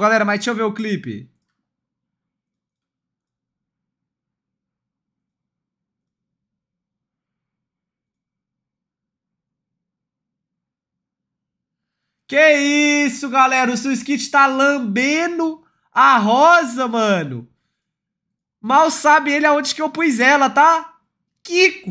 Galera, mas deixa eu ver o clipe. Que isso, galera. O seu skit tá lambendo a rosa, mano. Mal sabe ele aonde que eu pus ela, tá? Kiko.